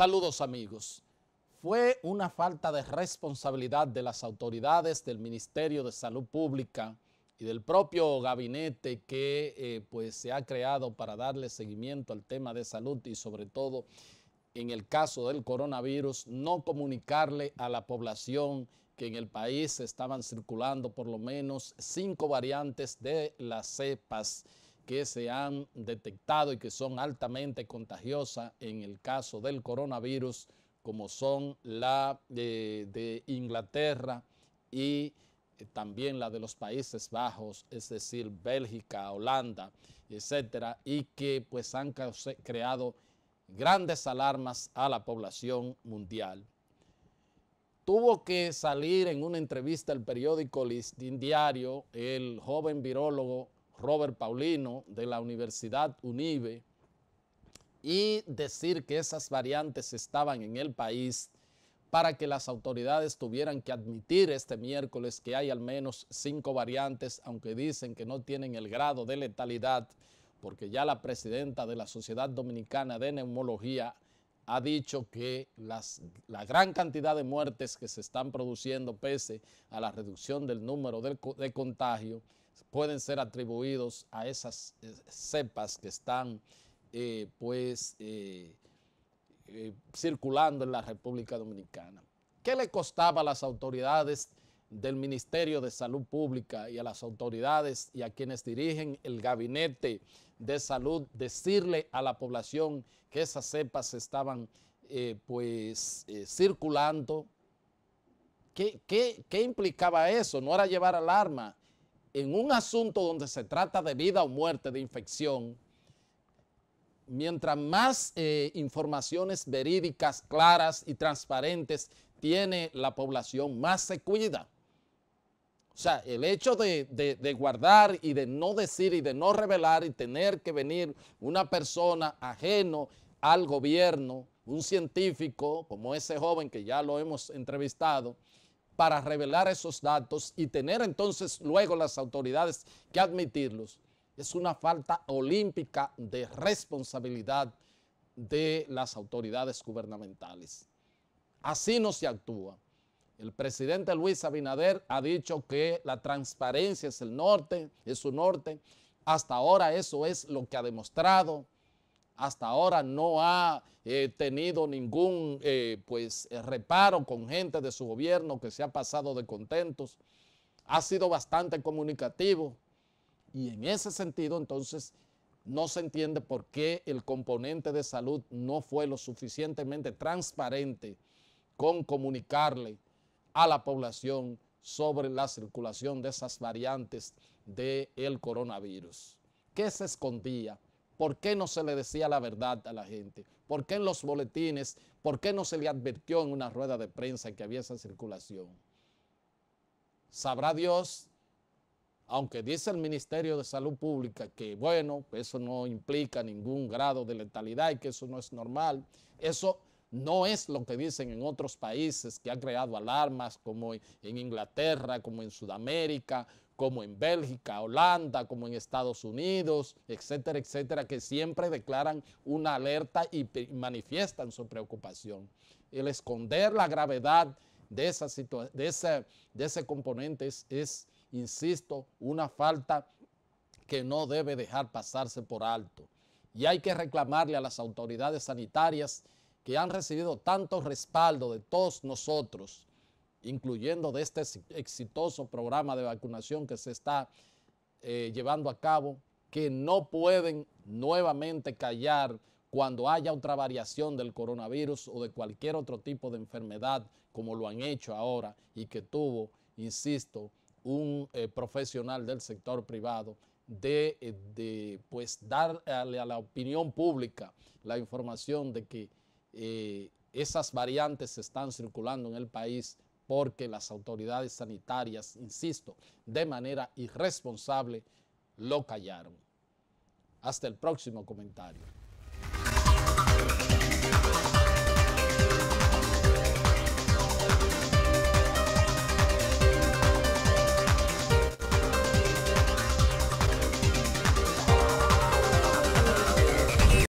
Saludos amigos. Fue una falta de responsabilidad de las autoridades del Ministerio de Salud Pública y del propio gabinete que eh, pues se ha creado para darle seguimiento al tema de salud y sobre todo en el caso del coronavirus, no comunicarle a la población que en el país estaban circulando por lo menos cinco variantes de las cepas que se han detectado y que son altamente contagiosas en el caso del coronavirus, como son la eh, de, Inglaterra y eh, también la de los Países Bajos, es decir, Bélgica, Holanda, etcétera, y que pues han creado grandes alarmas a la población mundial. Tuvo que salir en una entrevista el periódico Listín Diario el joven virólogo Robert Paulino de la Universidad UNIBE y decir que esas variantes estaban en el país para que las autoridades tuvieran que admitir este miércoles que hay al menos cinco variantes, aunque dicen que no tienen el grado de letalidad, porque ya la presidenta de la Sociedad Dominicana de Neumología ha dicho que las, la gran cantidad de muertes que se están produciendo pese a la reducción del número de, de contagio pueden ser atribuidos a esas eh, cepas que están eh, pues eh, circulando en la República Dominicana. ¿Qué le costaba a las autoridades del Ministerio de Salud Pública y a las autoridades y a quienes dirigen el gabinete de salud decirle a la población que esas cepas estaban pues circulando? ¿Qué, qué implicaba eso? No era llevar alarma, en un asunto donde se trata de vida o muerte, de infección, mientras más eh, informaciones verídicas, claras y transparentes tiene la población, más se cuida. O sea, el hecho de, de, guardar y de no decir y de no revelar y tener que venir una persona ajeno al gobierno, un científico como ese joven que ya lo hemos entrevistado, para revelar esos datos y tener entonces luego las autoridades que admitirlos, es una falta olímpica de responsabilidad de las autoridades gubernamentales. Así no se actúa. El presidente Luis Abinader ha dicho que la transparencia es el norte, es su norte. Hasta ahora eso es lo que ha demostrado hasta ahora no ha eh, tenido ningún eh, pues, eh, reparo con gente de su gobierno que se ha pasado de contentos, ha sido bastante comunicativo y en ese sentido entonces no se entiende por qué el componente de salud no fue lo suficientemente transparente con comunicarle a la población sobre la circulación de esas variantes del el coronavirus. ¿Qué se escondía? ¿Por qué no se le decía la verdad a la gente? ¿Por qué en los boletines? ¿Por qué no se le advirtió en una rueda de prensa que había esa circulación? Sabrá Dios, aunque dice el Ministerio de Salud Pública que, bueno, eso no implica ningún grado de letalidad y que eso no es normal, eso no es lo que dicen en otros países que han creado alarmas como en Inglaterra, como en Sudamérica, como en Bélgica, Holanda, como en Estados Unidos, etcétera, etcétera, que siempre declaran una alerta y manifiestan su preocupación. El esconder la gravedad de, esa de, ese, de ese componente es, es, insisto, una falta que no debe dejar pasarse por alto. Y hay que reclamarle a las autoridades sanitarias que han recibido tanto respaldo de todos nosotros incluyendo de este exitoso programa de vacunación que se está eh, llevando a cabo, que no pueden nuevamente callar cuando haya otra variación del coronavirus o de cualquier otro tipo de enfermedad como lo han hecho ahora y que tuvo, insisto, un eh, profesional del sector privado de, eh, de, pues darle a la opinión pública la información de que esas variantes están circulando en el país porque las autoridades sanitarias, insisto, de manera irresponsable, lo callaron. Hasta el próximo comentario.